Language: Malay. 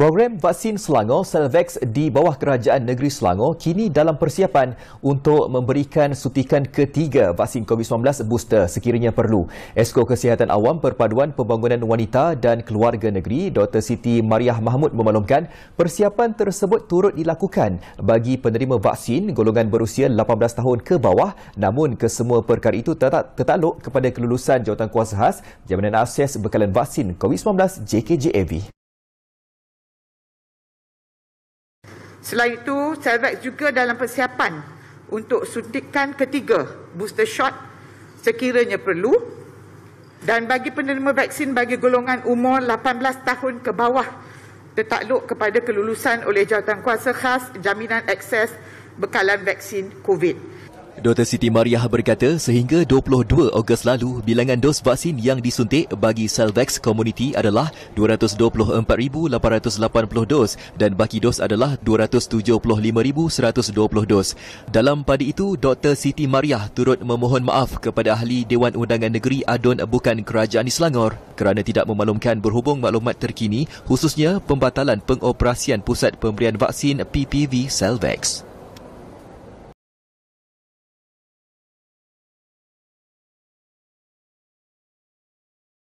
Program vaksin Selangor Selvax di bawah Kerajaan Negeri Selangor kini dalam persiapan untuk memberikan suntikan ketiga vaksin COVID-19 booster sekiranya perlu. Esko Kesihatan Awam Perpaduan Pembangunan Wanita dan Keluarga Negeri Dr. Siti Mariah Mahmud memaklumkan persiapan tersebut turut dilakukan bagi penerima vaksin golongan berusia 18 tahun ke bawah namun kesemua perkara itu tetap tertakluk kepada kelulusan jawatan kuasa khas jabatan Akses Bekalan Vaksin COVID-19 JKJAV. Selain itu, Celvax juga dalam persiapan untuk suntikan ketiga booster shot sekiranya perlu dan bagi penerima vaksin bagi golongan umur 18 tahun ke bawah tertakluk kepada kelulusan oleh jawatankuasa khas jaminan akses bekalan vaksin COVID. Dr. Siti Mariah berkata sehingga 22 Ogos lalu bilangan dos vaksin yang disuntik bagi Selvax Community adalah 224,880 dos dan bagi dos adalah 275,120 dos. Dalam pada itu, Dr. Siti Mariah turut memohon maaf kepada ahli Dewan Undangan Negeri Adun bukan Kerajaan di Selangor kerana tidak memaklumkan berhubung maklumat terkini khususnya pembatalan pengoperasian Pusat Pemberian Vaksin PPV Selvax.